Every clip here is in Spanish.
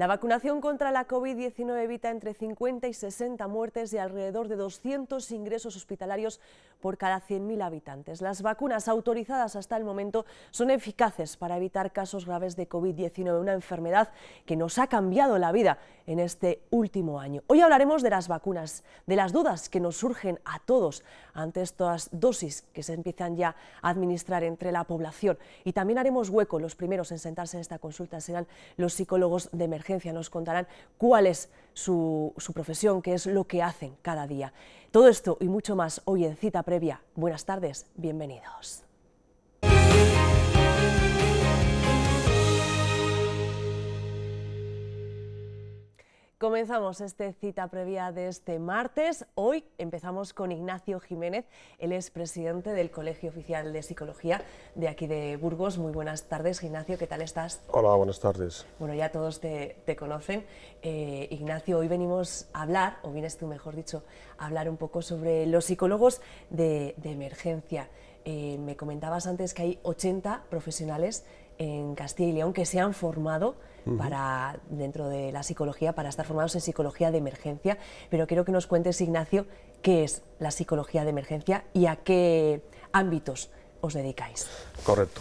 La vacunación contra la COVID-19 evita entre 50 y 60 muertes y alrededor de 200 ingresos hospitalarios por cada 100.000 habitantes. Las vacunas autorizadas hasta el momento son eficaces para evitar casos graves de COVID-19, una enfermedad que nos ha cambiado la vida en este último año. Hoy hablaremos de las vacunas, de las dudas que nos surgen a todos ante estas dosis que se empiezan ya a administrar entre la población. Y también haremos hueco, los primeros en sentarse en esta consulta serán los psicólogos de emergencia nos contarán cuál es su profesión, qué es lo que hacen cada día. Todo esto y mucho más hoy en cita previa. Buenas tardes, bienvenidos. Comenzamos esta cita previa de este martes. Hoy empezamos con Ignacio Jiménez, él es presidente del Colegio Oficial de Psicología de aquí de Burgos. Muy buenas tardes, Ignacio, ¿qué tal estás? Hola, buenas tardes. Bueno, ya todos te, conocen. Eh, Ignacio, hoy venimos a hablar, o vienes tú mejor dicho, a hablar un poco sobre los psicólogos de, emergencia. Eh, me comentabas antes que hay 80 profesionales en Castilla y León que se han formado para, dentro de la psicología, para estar formados en psicología de emergencia, pero quiero que nos cuentes, Ignacio, qué es la psicología de emergencia y a qué ámbitos os dedicáis. Correcto.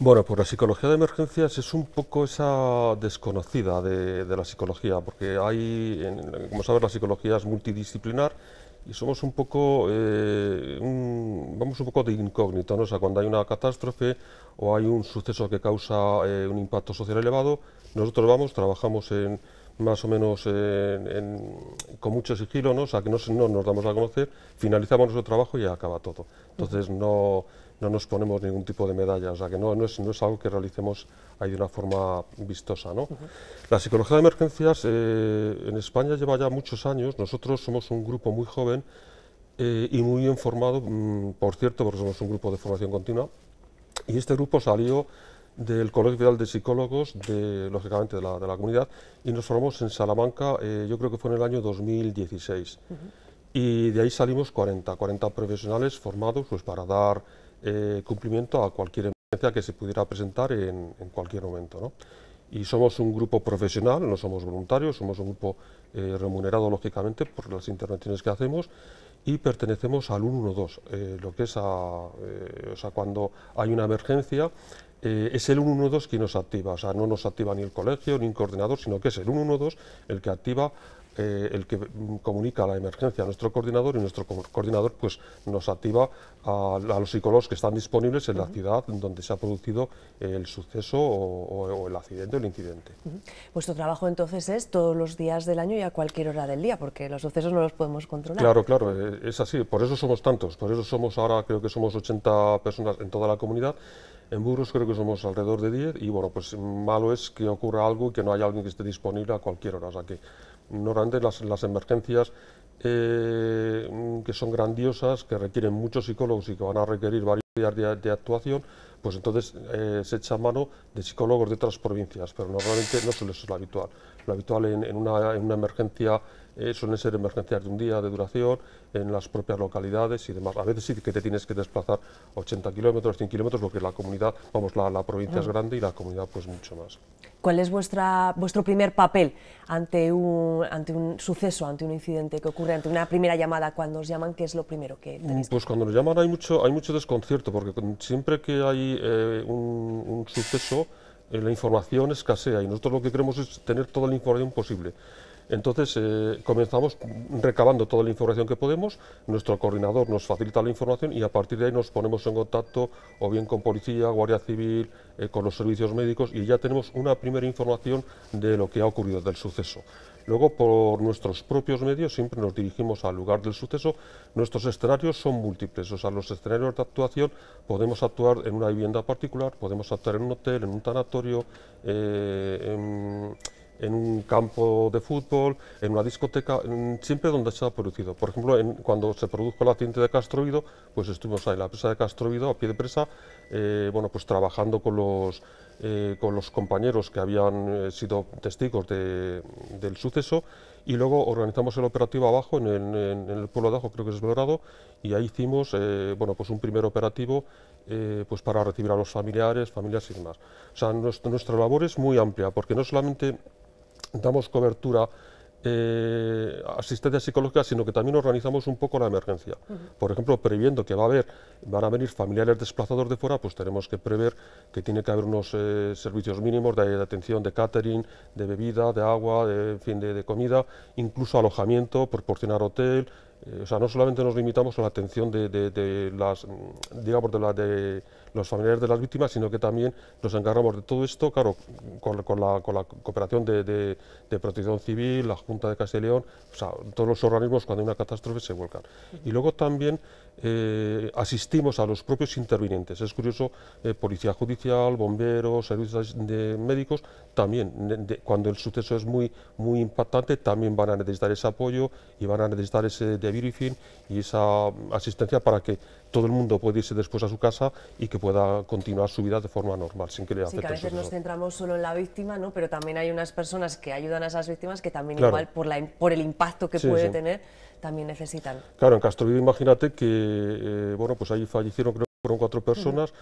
Bueno, pues la psicología de emergencias es un poco esa desconocida de, la psicología, porque hay, como sabes, la psicología es multidisciplinar y somos un poco, eh, vamos un poco de incógnito, ¿no? O sea, cuando hay una catástrofe o hay un suceso que causa eh, un impacto social elevado, nosotros vamos, trabajamos en, más o menos con mucho sigilo, ¿no? O sea, que no, nos damos a conocer, finalizamos nuestro trabajo y acaba todo. Entonces, no no nos ponemos ningún tipo de medalla, o sea que no, no, es, algo que realicemos ahí de una forma vistosa. ¿no? La psicología de emergencias eh, en España lleva ya muchos años, nosotros somos un grupo muy joven eh, y muy bien formado, mm, por cierto, porque somos un grupo de formación continua, y este grupo salió del Colegio Federal de Psicólogos, de, lógicamente de la, comunidad, y nos formamos en Salamanca, eh, yo creo que fue en el año 2016. Y de ahí salimos 40, 40 profesionales formados pues, para dar eh, cumplimiento a cualquier emergencia que se pudiera presentar en, cualquier momento. Y somos un grupo profesional, no somos voluntarios, somos un grupo eh, remunerado, lógicamente, por las intervenciones que hacemos y pertenecemos al 112, eh, lo que es o sea, cuando hay una emergencia, es el 112 quien nos activa, o sea, no nos activa ni el colegio ni el coordinador, sino que es el 112 el que activa eh, el que comunica la emergencia a nuestro coordinador y nuestro coordinador pues nos activa a, los psicólogos que están disponibles en la ciudad donde se ha producido el suceso o, el accidente o el incidente. Vuestro trabajo entonces es todos los días del año y a cualquier hora del día, porque los sucesos no los podemos controlar. Claro, claro, eh, es así, por eso somos tantos, por eso somos ahora creo que somos 80 personas en toda la comunidad. En Burgos creo que somos alrededor de 10 y bueno, pues malo es que ocurra algo y que no haya alguien que esté disponible a cualquier hora. O sea que Normalmente las, emergencias eh, que son grandiosas, que requieren muchos psicólogos y que van a requerir varios días de, actuación, pues entonces eh, se echa mano de psicólogos de otras provincias, pero normalmente no suele ser lo habitual. Lo habitual una, en una emergencia suelen ser emergencias de un día de duración en las propias localidades y demás. A veces sí que te tienes que desplazar 80 kilómetros, 100 kilómetros, porque la comunidad, vamos, la, la provincia es mm. grande y la comunidad pues mucho más. ¿Cuál es vuestra, vuestro primer papel ante un, ante un suceso, ante un incidente que ocurre, ante una primera llamada? Cuando os llaman, ¿qué es lo primero que mm, tenéis? Pues cuando nos llaman hay mucho, hay mucho desconcierto, porque siempre que hay eh, un, un suceso, eh, la información escasea y nosotros lo que queremos es tener toda la información posible. Entonces eh, comenzamos recabando toda la información que podemos, nuestro coordinador nos facilita la información y a partir de ahí nos ponemos en contacto o bien con policía, guardia civil, eh, con los servicios médicos y ya tenemos una primera información de lo que ha ocurrido, del suceso. Luego, por nuestros propios medios, siempre nos dirigimos al lugar del suceso. Nuestros escenarios son múltiples, o sea, los escenarios de actuación podemos actuar en una vivienda particular, podemos actuar en un hotel, en un tanatorio, eh, en un campo de fútbol, en una discoteca, siempre donde se ha producido. Por ejemplo, en, cuando se produjo el accidente de Castrovido, pues estuvimos ahí, la presa de Castrovido, a pie de presa, eh, bueno, pues trabajando con los, eh, con los compañeros que habían eh, sido testigos del suceso y luego organizamos el operativo abajo, en el, pueblo de abajo, creo que es Belgrado, y ahí hicimos, bueno, pues un primer operativo pues para recibir a los familiares, familias y demás. O sea, nuestra labor es muy amplia, porque no solamente damos cobertura eh, asistencia psicológica, sino que también organizamos un poco la emergencia. Por ejemplo, previendo que va a haber, van a venir familiares desplazados de fuera, pues tenemos que prever que tiene que haber unos eh, servicios mínimos de, atención de catering, de bebida, de agua, de, fin, de, comida, incluso alojamiento, proporcionar hotel. Eh, o sea, no solamente nos limitamos a la atención de, de las, mm, digamos, de la de los familiares de las víctimas, sino que también nos encargamos de todo esto, claro, con, la, cooperación de, Protección Civil, la Junta de Castilla León, todos los organismos cuando hay una catástrofe se vuelcan. Y luego también eh, asistimos a los propios intervinientes. Es curioso, eh, Policía Judicial, bomberos, servicios de médicos, también, cuando el suceso es muy, muy impactante, también van a necesitar ese apoyo y van a necesitar ese debriefing y esa asistencia para que todo el mundo puede irse después a su casa y que pueda continuar su vida de forma normal, sin que le afecte. Sí, a veces nos centramos solo en la víctima, pero también hay unas personas que ayudan a esas víctimas que también igual por, la, por el impacto que puede tener, también necesitan. Claro, en Castroville imagínate que, eh, bueno, pues ahí fallecieron creo que fueron cuatro personas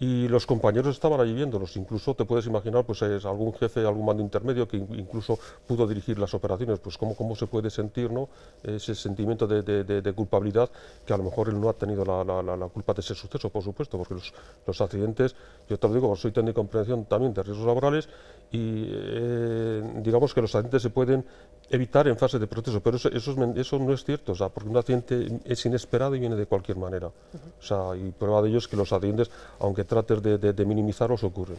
y los compañeros estaban allí viéndolos, incluso te puedes imaginar pues es algún jefe, algún mando intermedio que incluso pudo dirigir las operaciones, pues cómo, cómo se puede sentir ¿no? ese sentimiento de, de, culpabilidad que a lo mejor él no ha tenido la, culpa de ese suceso, por supuesto, porque los, los, accidentes, yo te lo digo, soy técnico en prevención también de riesgos laborales y eh, digamos que los accidentes se pueden evitar en fase de proceso, pero eso, eso, no es cierto, o sea, porque un accidente es inesperado y viene de cualquier manera. sea, y prueba de ello es que los accidentes, aunque trates de, de, de minimizarlos ocurren.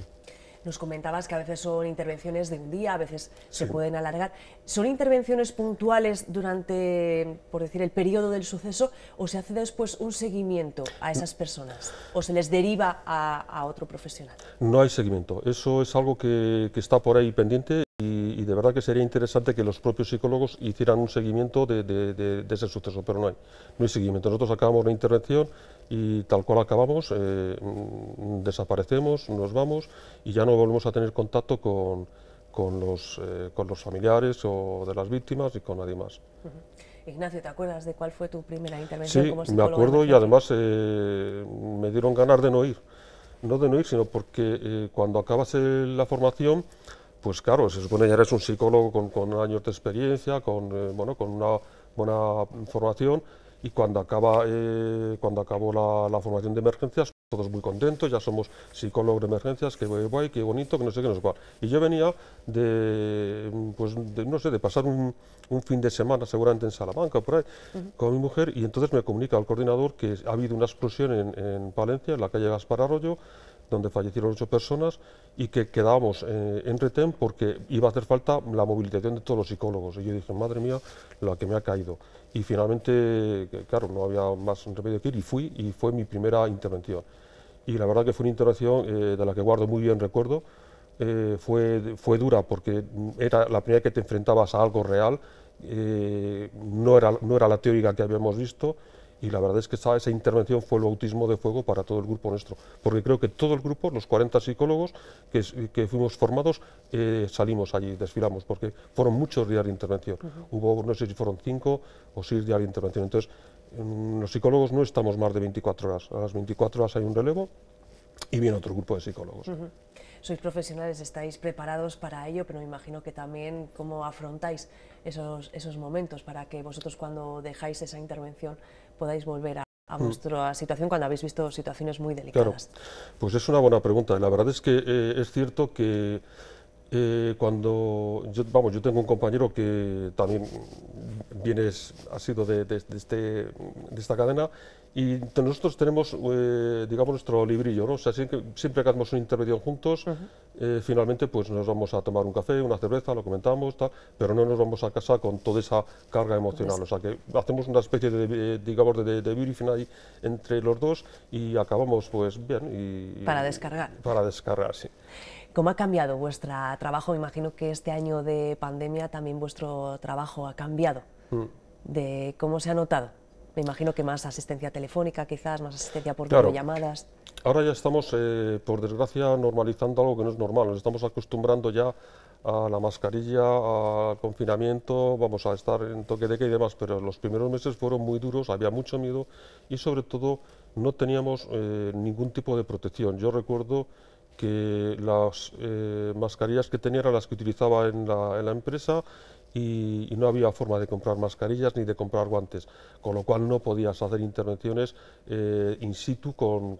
Nos comentabas que a veces son intervenciones de un día, a veces se pueden alargar. ¿Son intervenciones puntuales durante, por decir, el periodo del suceso o se hace después un seguimiento a esas personas o se les deriva a, otro profesional? No hay seguimiento. Eso es algo que, está por ahí pendiente y, de verdad que sería interesante que los propios psicólogos hicieran un seguimiento de, ese suceso, pero no hay. No hay seguimiento. Nosotros acabamos la intervención, y tal cual acabamos, eh, desaparecemos, nos vamos y ya no volvemos a tener contacto con, con los, eh, con los familiares o de las víctimas y con nadie más. Ignacio, ¿te acuerdas de cuál fue tu primera intervención sí, me acuerdo y además eh, me dieron ganas de no ir. No de no ir, sino porque cuando acabas la formación, pues claro, se supone que ya eres un psicólogo con, años de experiencia, con, bueno, con una buena formación, y cuando, acaba, eh, cuando acabó la, formación de emergencias, todos muy contentos, ya somos psicólogos de emergencias, que guay, qué bonito, que no sé qué, no sé cuál. Y yo venía de, pues, no sé, de pasar un, fin de semana seguramente en Salamanca, por ahí, con mi mujer, y entonces me comunica al coordinador que ha habido una explosión en, en Palencia, en la calle Gaspar Arroyo, donde fallecieron ocho personas y que quedábamos eh, en retén porque iba a hacer falta la movilización de todos los psicólogos. Y yo dije, madre mía, la que me ha caído. Y finalmente, claro, no había más remedio que ir y fui y fue mi primera intervención. Y la verdad que fue una intervención eh, de la que guardo muy bien recuerdo. Eh, fue, fue dura porque era la primera que te enfrentabas a algo real, no, era, no era la teórica que habíamos visto y la verdad es que esa, intervención fue el bautismo de fuego para todo el grupo nuestro, porque creo que todo el grupo, los 40 psicólogos que, fuimos formados, eh, salimos allí, desfilamos, porque fueron muchos días de intervención. Hubo, no sé si fueron cinco o 6 días de intervención. Entonces, mm, los psicólogos no estamos más de 24 horas, a las 24 horas hay un relevo y viene otro grupo de psicólogos. Sois profesionales, estáis preparados para ello, pero me imagino que también cómo afrontáis esos, esos momentos para que vosotros cuando dejáis esa intervención podáis volver a, mm. vuestra situación cuando habéis visto situaciones muy delicadas? Claro, pues es una buena pregunta. La verdad es que eh, es cierto que eh, cuando, yo, vamos, yo tengo un compañero que también viene, ha sido de este, esta cadena y nosotros tenemos, eh, digamos, nuestro librillo, ¿no? O sea, siempre, que hacemos un intermedio juntos, eh, finalmente pues nos vamos a tomar un café, una cerveza, lo comentamos, tal, pero no nos vamos a casa con toda esa carga emocional. O sea, que hacemos una especie de, eh, digamos, de, de, briefing entre los dos y acabamos, pues, bien. Y, para descargar. Para descargar, sí. ¿Cómo ha cambiado vuestro trabajo? Me imagino que este año de pandemia también vuestro trabajo ha cambiado. Mm. ¿De cómo se ha notado? Me imagino que más asistencia telefónica, quizás, más asistencia por claro. videollamadas. Ahora ya estamos, eh, por desgracia, normalizando algo que no es normal. Nos estamos acostumbrando ya a la mascarilla, al confinamiento, vamos a estar en toque de que y demás, pero los primeros meses fueron muy duros, había mucho miedo y sobre todo no teníamos eh, ningún tipo de protección. Yo recuerdo que las eh, mascarillas que tenía eran las que utilizaba en la empresa y, no había forma de comprar mascarillas ni de comprar guantes, con lo cual no podías hacer intervenciones eh, in situ con,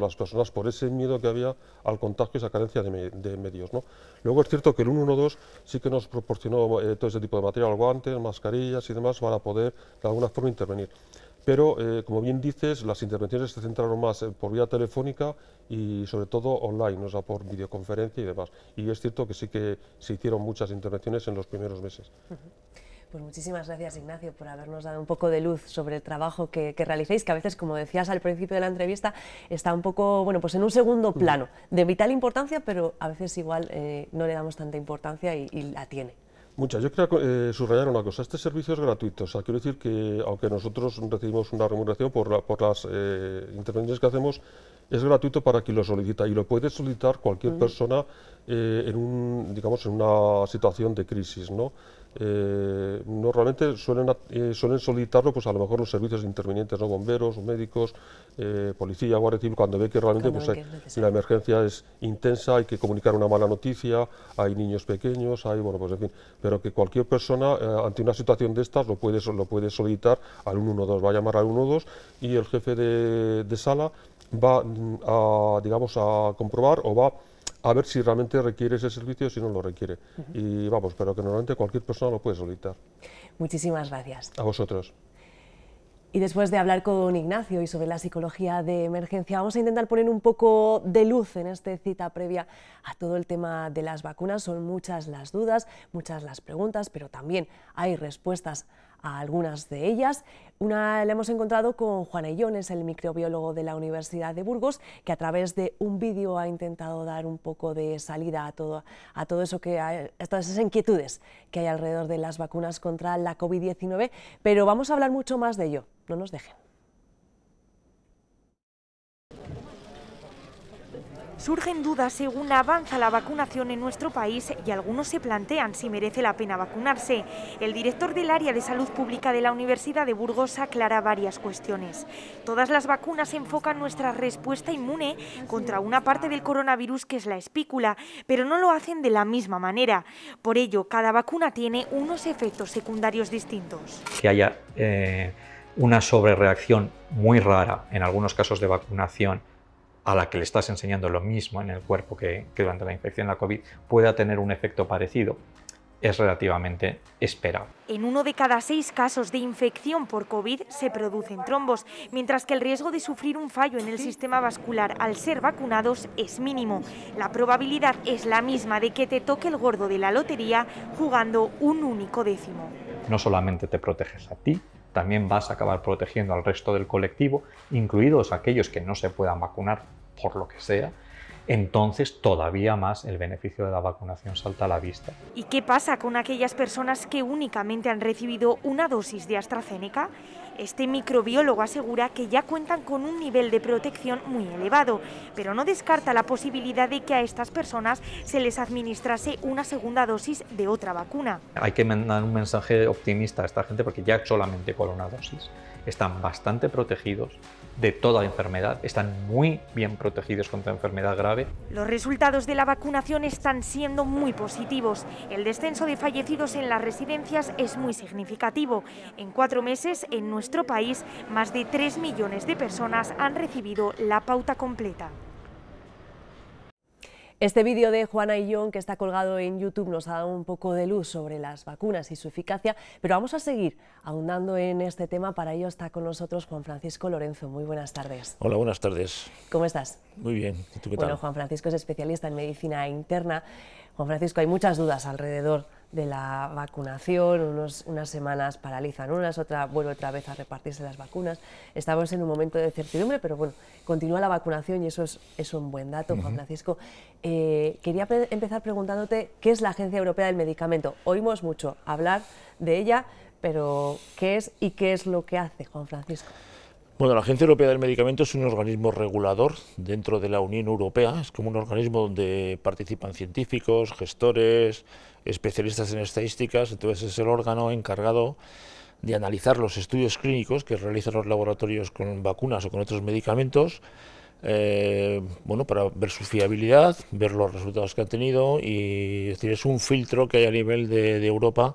las personas por ese miedo que había al contagio y esa carencia de, medios. ¿no? Luego es cierto que el 112 sí que nos proporcionó eh, todo ese tipo de material, guantes, mascarillas y demás, para poder de alguna forma intervenir. Pero, eh, como bien dices, las intervenciones se centraron más eh, por vía telefónica y sobre todo online, o sea, por videoconferencia y demás. Y es cierto que sí que se hicieron muchas intervenciones en los primeros meses. Pues muchísimas gracias, Ignacio, por habernos dado un poco de luz sobre el trabajo que, realicéis, que a veces, como decías al principio de la entrevista, está un poco, bueno, pues en un segundo plano, de vital importancia, pero a veces igual eh, no le damos tanta importancia y la tiene. Muchas. Yo quería eh, subrayar una cosa. Este servicio es gratuito. O sea, quiero decir que, aunque nosotros recibimos una remuneración por, por las eh, intervenciones que hacemos, es gratuito para quien lo solicita y lo puede solicitar cualquier mm. persona eh, en, un, digamos, en una situación de crisis. ¿no? Eh, normalmente suelen, eh, suelen solicitarlo pues a lo mejor los servicios intervinientes, ¿no? bomberos, médicos, policía, guardia civil, cuando ve que realmente pues, la emergencia es intensa, hay que comunicar una mala noticia, hay niños pequeños, hay, bueno, pues en fin, pero que cualquier persona ante una situación de estas lo puede, lo puede solicitar al 112, va a llamar al 112 y el jefe de sala va mm, a, digamos, a comprobar o va a ver si realmente requiere ese servicio o si no lo requiere. Y vamos, pero que normalmente cualquier persona lo puede solicitar. Muchísimas gracias. A vosotros. Y después de hablar con Ignacio y sobre la psicología de emergencia, vamos a intentar poner un poco de luz en esta cita previa a todo el tema de las vacunas. Son muchas las dudas, muchas las preguntas, pero también hay respuestas a algunas de ellas. Una la hemos encontrado con Juan es el microbiólogo de la Universidad de Burgos, que a través de un vídeo ha intentado dar un poco de salida a todo, a todo eso que a todas esas inquietudes que hay alrededor de las vacunas contra la COVID-19, pero vamos a hablar mucho más de ello. No nos dejen. Surgen dudas según avanza la vacunación en nuestro país y algunos se plantean si merece la pena vacunarse. El director del área de salud pública de la Universidad de Burgos aclara varias cuestiones. Todas las vacunas enfocan nuestra respuesta inmune contra una parte del coronavirus que es la espícula, pero no lo hacen de la misma manera. Por ello, cada vacuna tiene unos efectos secundarios distintos. Que haya eh, una sobrereacción muy rara en algunos casos de vacunación a la que le estás enseñando lo mismo en el cuerpo que, durante la infección de la COVID pueda tener un efecto parecido es relativamente esperado. En uno de cada seis casos de infección por COVID se producen trombos, mientras que el riesgo de sufrir un fallo en el sistema vascular al ser vacunados es mínimo. La probabilidad es la misma de que te toque el gordo de la lotería jugando un único décimo. No solamente te proteges a ti, también vas a acabar protegiendo al resto del colectivo, incluidos aquellos que no se puedan vacunar por lo que sea, entonces todavía más el beneficio de la vacunación salta a la vista. ¿Y qué pasa con aquellas personas que únicamente han recibido una dosis de AstraZeneca? Este microbiólogo asegura que ya cuentan con un nivel de protección muy elevado, pero no descarta la posibilidad de que a estas personas se les administrase una segunda dosis de otra vacuna. Hay que mandar un mensaje optimista a esta gente porque ya solamente con una dosis están bastante protegidos de toda enfermedad. Están muy bien protegidos contra enfermedad grave. Los resultados de la vacunación están siendo muy positivos. El descenso de fallecidos en las residencias es muy significativo. En cuatro meses, en nuestro país, más de 3 millones de personas han recibido la pauta completa. Este vídeo de Juana y John, que está colgado en YouTube, nos ha dado un poco de luz sobre las vacunas y su eficacia, pero vamos a seguir ahondando en este tema. Para ello está con nosotros Juan Francisco Lorenzo. Muy buenas tardes. Hola, buenas tardes. ¿Cómo estás? Muy bien. ¿Y tú qué tal? Bueno, Juan Francisco es especialista en medicina interna. Juan Francisco, hay muchas dudas alrededor de la vacunación, unas semanas paralizan unas, otra vuelve otra vez a repartirse las vacunas. Estamos en un momento de certidumbre, pero bueno, continúa la vacunación y eso es, un buen dato, Juan Francisco. Eh, quería empezar preguntándote qué es la Agencia Europea del Medicamento. Oímos mucho hablar de ella, pero ¿qué es y qué es lo que hace, Juan Francisco? Bueno, la Agencia Europea del Medicamento es un organismo regulador dentro de la Unión Europea, es como un organismo donde participan científicos, gestores, especialistas en estadísticas, entonces es el órgano encargado de analizar los estudios clínicos que realizan los laboratorios con vacunas o con otros medicamentos, eh, bueno, para ver su fiabilidad, ver los resultados que ha tenido y es, decir, es un filtro que hay a nivel de Europa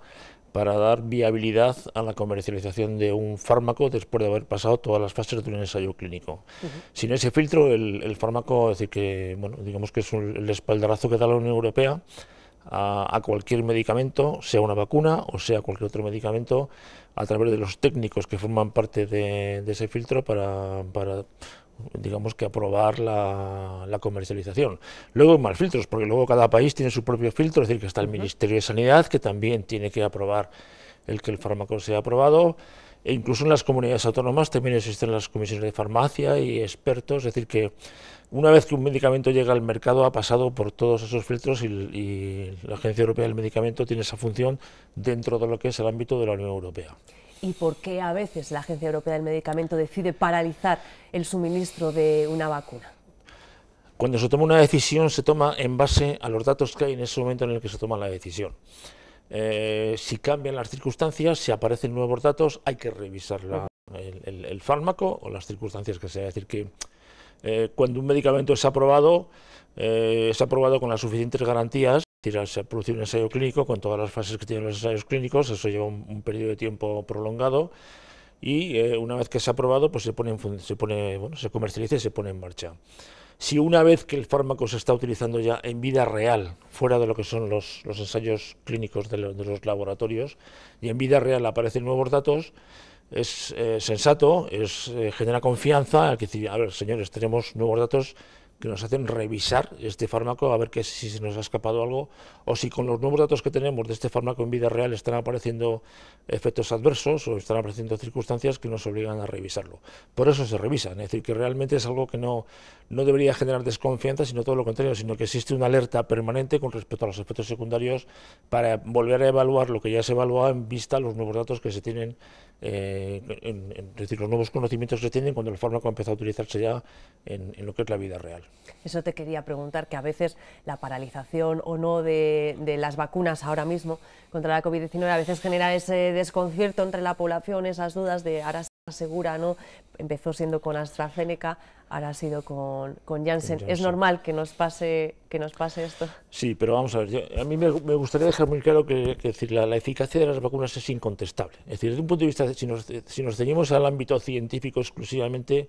para dar viabilidad a la comercialización de un fármaco después de haber pasado todas las fases de un ensayo clínico. Sin ese filtro, el, fármaco, es que, bueno, digamos que es el espaldarazo que da la Unión Europea a, cualquier medicamento, sea una vacuna o sea cualquier otro medicamento, a través de los técnicos que forman parte de, ese filtro para digamos que aprobar la, comercialización. Luego más filtros, porque luego cada país tiene su propio filtro, es decir, que está el Ministerio de Sanidad, que también tiene que aprobar el que el fármaco sea aprobado, e incluso en las comunidades autónomas también existen las comisiones de farmacia y expertos, es decir, que una vez que un medicamento llega al mercado ha pasado por todos esos filtros y la Agencia Europea del Medicamento tiene esa función dentro de lo que es el ámbito de la Unión Europea y por qué a veces la Agencia Europea del Medicamento decide paralizar el suministro de una vacuna? Cuando se toma una decisión se toma en base a los datos que hay en ese momento en el que se toma la decisión. Eh, si cambian las circunstancias, si aparecen nuevos datos, hay que revisar el, fármaco o las circunstancias que sea. Es decir, que eh, cuando un medicamento es aprobado, eh, es aprobado con las suficientes garantías se produce un ensayo clínico con todas las fases que tienen los ensayos clínicos, eso lleva un, periodo de tiempo prolongado y eh, una vez que se ha aprobado, pues se pone, se, pone bueno, se comercializa y se pone en marcha. Si una vez que el fármaco se está utilizando ya en vida real, fuera de lo que son los, ensayos clínicos de, los laboratorios, y en vida real aparecen nuevos datos, es eh, sensato, es, eh, genera confianza, que decir, a ver, señores, tenemos nuevos datos que nos hacen revisar este fármaco a ver que si se nos ha escapado algo o si con los nuevos datos que tenemos de este fármaco en vida real están apareciendo efectos adversos o están apareciendo circunstancias que nos obligan a revisarlo. Por eso se revisan, es decir, que realmente es algo que no, no debería generar desconfianza, sino todo lo contrario, sino que existe una alerta permanente con respecto a los efectos secundarios para volver a evaluar lo que ya se evalúa en vista a los nuevos datos que se tienen eh, es decir, los nuevos conocimientos que tienen cuando el fármaco empezado a utilizarse ya en, lo que es la vida real. Eso te quería preguntar, que a veces la paralización o no de, las vacunas ahora mismo contra la COVID-19 a veces genera ese desconcierto entre la población, esas dudas de ahora segura, ¿no? Empezó siendo con AstraZeneca, ahora ha sido con, con Janssen. ¿Es normal que nos, pase, que nos pase esto? Sí, pero vamos a ver, a mí me, gustaría dejar muy claro que, decir, la, eficacia de las vacunas es incontestable. Es decir, desde un punto de vista, si nos, si nos ceñimos al ámbito científico exclusivamente,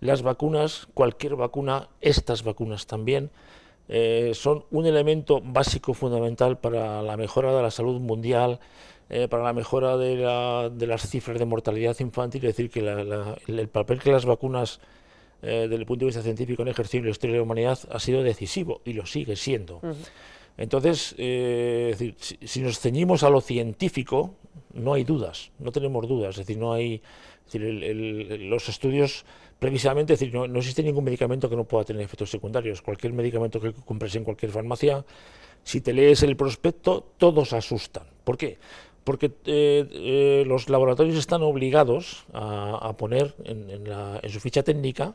las vacunas, cualquier vacuna, estas vacunas también, eh, son un elemento básico fundamental para la mejora de la salud mundial, eh, para la mejora de, las cifras de mortalidad infantil, es decir, que el papel que las vacunas eh, desde el punto de vista científico han ejercido en la historia de la humanidad ha sido decisivo y lo sigue siendo. Entonces, eh, si, nos ceñimos a lo científico, no hay dudas, no tenemos dudas, es decir, no hay, los estudios precisamente decir, no, no, existe ningún medicamento que no pueda tener efectos secundarios. Cualquier medicamento que compres en cualquier farmacia, si te lees el prospecto, todos asustan. ¿Por qué? porque eh, eh, los laboratorios están obligados a, poner en, su ficha técnica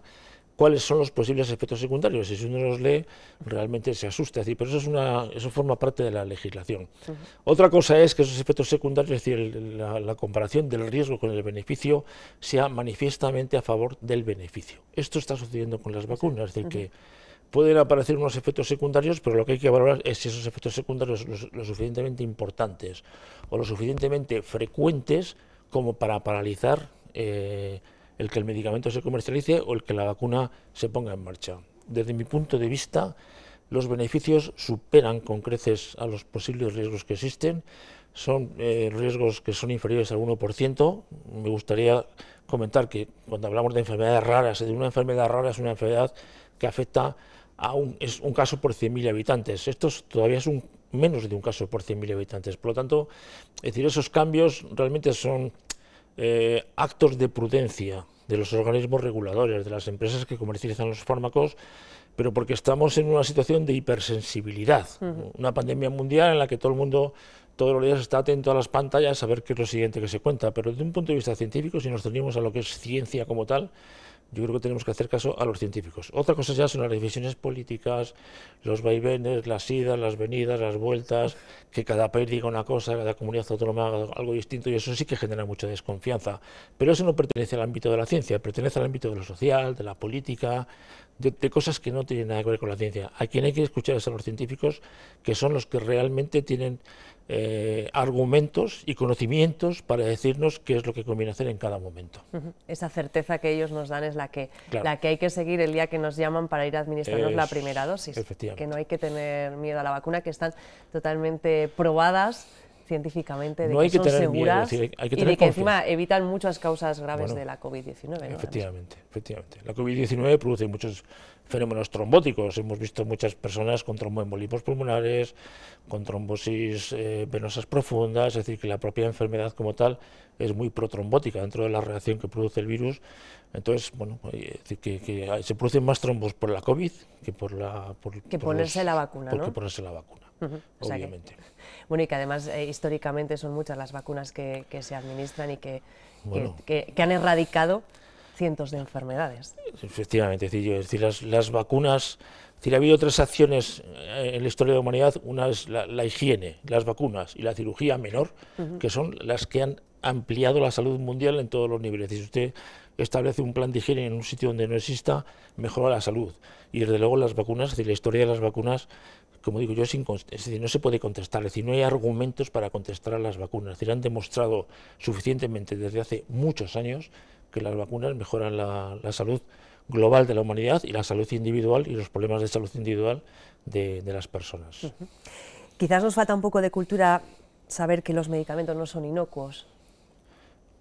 cuáles son los posibles efectos secundarios. Si uno los lee, realmente se asusta. pero eso, es una, eso forma parte de la legislación. Otra cosa es que esos efectos secundarios, es decir, la, comparación del riesgo con el beneficio, sea manifiestamente a favor del beneficio. Esto está sucediendo con las vacunas, es decir, que Pueden aparecer unos efectos secundarios, pero lo que hay que valorar es si esos efectos secundarios son lo, suficientemente importantes o lo suficientemente frecuentes como para paralizar eh, el que el medicamento se comercialice o el que la vacuna se ponga en marcha. Desde mi punto de vista, los beneficios superan con creces a los posibles riesgos que existen. Son eh, riesgos que son inferiores al 1%. Me gustaría comentar que cuando hablamos de enfermedades raras, de una enfermedad rara es una enfermedad que afecta es un caso por 100.000 habitantes. Esto todavía es menos de un caso por 100.000 habitantes. Por lo tanto, es decir, esos cambios realmente son eh, actos de prudencia de los organismos reguladores, de las empresas que comercializan los fármacos, pero porque estamos en una situación de hipersensibilidad, una pandemia mundial en la que todo el mundo todos los días está atento a las pantallas a ver qué es lo siguiente que se cuenta, pero desde un punto de vista científico, si nos ceñimos a lo que es ciencia como tal, yo creo que tenemos que hacer caso a los científicos. Otra cosa ya son las divisiones políticas, los vaivenes, las idas, las venidas, las vueltas, que cada país diga una cosa, cada comunidad autónoma haga algo distinto, y eso sí que genera mucha desconfianza. Pero eso no pertenece al ámbito de la ciencia, pertenece al ámbito de lo social, de la política, de, cosas que no tienen nada que ver con la ciencia. A quien hay que escuchar es a los científicos, que son los que realmente tienen eh, argumentos y conocimientos para decirnos qué es lo que conviene hacer en cada momento. Esa certeza que ellos nos dan es la que, la que hay que seguir el día que nos llaman para ir a administrarnos la primera dosis, que no hay que tener miedo a la vacuna, que están totalmente probadas científicamente de que, son seguras y que encima evitan muchas causas graves de la COVID-19. Efectivamente, efectivamente. La COVID-19 produce muchos fenómenos trombóticos. Hemos visto muchas personas con tromboembolismos pulmonares, con trombosis eh, venosas profundas, es decir, que la propia enfermedad como tal es muy protrombótica dentro de la reacción que produce el virus. Entonces, bueno, es decir, que, se producen más trombos por la COVID que por la... que ponerse la vacuna, Que ponerse la vacuna. obviamente. bueno, y que además eh, históricamente son muchas las vacunas que, se administran y que, han erradicado cientos de enfermedades. Efectivamente, es decir, las, las, vacunas, es decir, ha habido otras acciones eh, en la historia de la humanidad, una es la, higiene, las vacunas y la cirugía menor, que son las que han ampliado la salud mundial en todos los niveles. Si usted establece un plan de higiene en un sitio donde no exista, mejora la salud. Y desde luego las vacunas, es decir, la historia de las vacunas, como digo yo, es, es decir, no se puede contestar, es decir, no hay argumentos para contestar a las vacunas. Es decir, han demostrado suficientemente desde hace muchos años que las vacunas mejoran la, salud global de la humanidad y la salud individual y los problemas de salud individual de, las personas. Quizás nos falta un poco de cultura saber que los medicamentos no son inocuos.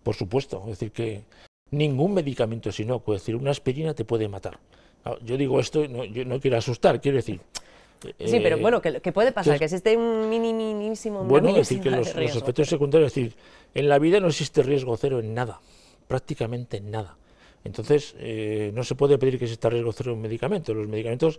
Por supuesto, es decir, que ningún medicamento es inocuo, es decir, una aspirina te puede matar. Ah, yo digo esto, no, quiero asustar, quiero decir, Sí, pero eh, bueno, que, puede pasar, que existe un minimísimo riesgo. Bueno, decir que los, efectos secundarios, es decir, en la vida no existe riesgo cero en nada prácticamente nada. Entonces, eh, no se puede pedir que se riesgo de un medicamento. Los medicamentos,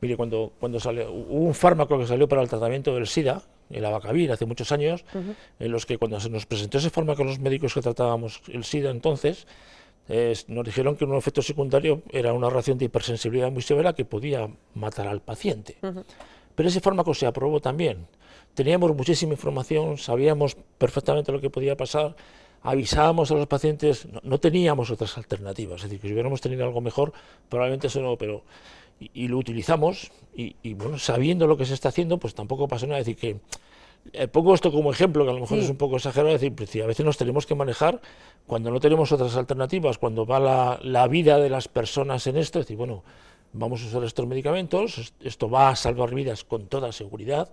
mire, cuando, cuando sale, un fármaco que salió para el tratamiento del SIDA, el abacavir, hace muchos años, en los que cuando se nos presentó ese fármaco los médicos que tratábamos el SIDA entonces, nos dijeron que un efecto secundario era una reacción de hipersensibilidad muy severa que podía matar al paciente. Pero ese fármaco se aprobó también. Teníamos muchísima información, sabíamos perfectamente lo que podía pasar, avisábamos a los pacientes, no, teníamos otras alternativas, es decir, que si hubiéramos tenido algo mejor, probablemente eso no, pero... Y, lo utilizamos, y, bueno, sabiendo lo que se está haciendo, pues tampoco pasa nada, es decir, que... Eh, pongo esto como ejemplo, que a lo mejor es un poco exagerado, es decir, pues a veces nos tenemos que manejar cuando no tenemos otras alternativas, cuando va la, la vida de las personas en esto, es decir, bueno, vamos a usar estos medicamentos, esto va a salvar vidas con toda seguridad,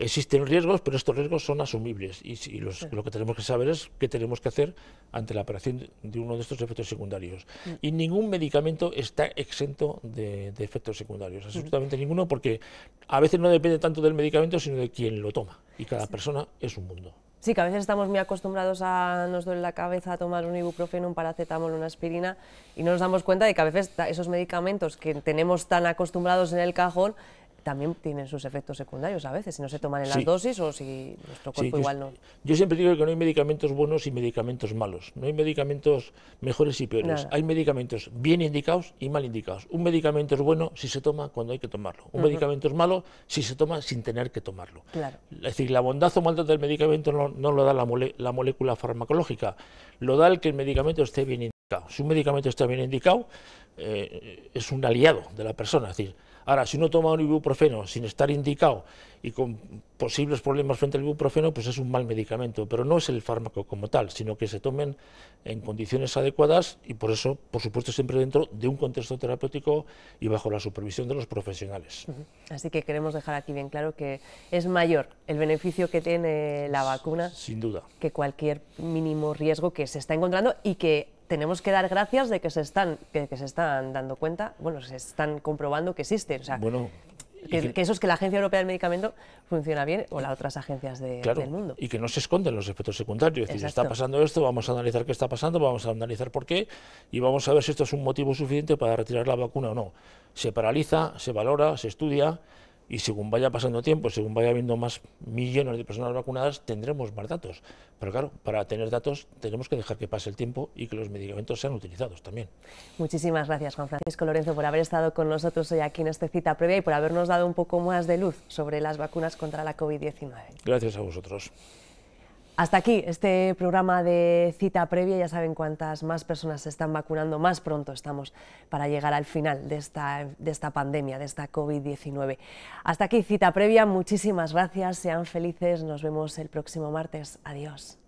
Existen riesgos, pero estos riesgos son asumibles y, lo que tenemos que saber es qué tenemos que hacer ante la aparición de uno de estos efectos secundarios. Mm. Y ningún medicamento está exento de, efectos secundarios, mm. absolutamente ninguno, porque a veces no depende tanto del medicamento, sino de quien lo toma. Y cada persona es un mundo. Sí, que a veces estamos muy acostumbrados a nos duele la cabeza a tomar un ibuprofeno, un paracetamol, una aspirina y no nos damos cuenta de que a veces esos medicamentos que tenemos tan acostumbrados en el cajón también tienen sus efectos secundarios a veces, si no se toman en las dosis o si nuestro cuerpo igual no. Yo siempre digo que no hay medicamentos buenos y medicamentos malos, no hay medicamentos mejores y peores, hay medicamentos bien indicados y mal indicados. Un medicamento es bueno si se toma cuando hay que tomarlo, un medicamento es malo si se toma sin tener que tomarlo. Es decir, la bondad o maldad del medicamento no, lo da la, la molécula farmacológica, lo da el que el medicamento esté bien indicado. Si un medicamento está bien indicado, eh, es un aliado de la persona, es decir, Ahora, si uno toma un ibuprofeno sin estar indicado y con posibles problemas frente al ibuprofeno, pues es un mal medicamento, pero no es el fármaco como tal, sino que se tomen en condiciones adecuadas y por eso, por supuesto, siempre dentro de un contexto terapéutico y bajo la supervisión de los profesionales. Así que queremos dejar aquí bien claro que es mayor el beneficio que tiene la vacuna sin duda que cualquier mínimo riesgo que se está encontrando y que tenemos que dar gracias de que se están, que, se están dando cuenta, bueno, se están comprobando que existen. O sea, bueno, que, eso es que la Agencia Europea del Medicamento funciona bien o las otras agencias del mundo. Y que no se esconden los efectos secundarios. Es decir, está pasando esto, vamos a analizar qué está pasando, vamos a analizar por qué y vamos a ver si esto es un motivo suficiente para retirar la vacuna o no. Se paraliza, se valora, se estudia y según vaya pasando tiempo, según vaya habiendo más millones de personas vacunadas, tendremos más datos. Pero claro, para tener datos tenemos que dejar que pase el tiempo y que los medicamentos sean utilizados también. Muchísimas gracias, Juan Francisco Lorenzo, por haber estado con nosotros hoy aquí en esta cita previa y por habernos dado un poco más de luz sobre las vacunas contra la COVID-19. Gracias a vosotros. Hasta aquí este programa de cita previa. Ya saben cuántas más personas se están vacunando, más pronto estamos para llegar al final de esta, de esta pandemia, de esta COVID-19. Hasta aquí cita previa. Muchísimas gracias. Sean felices. Nos vemos el próximo martes. Adiós.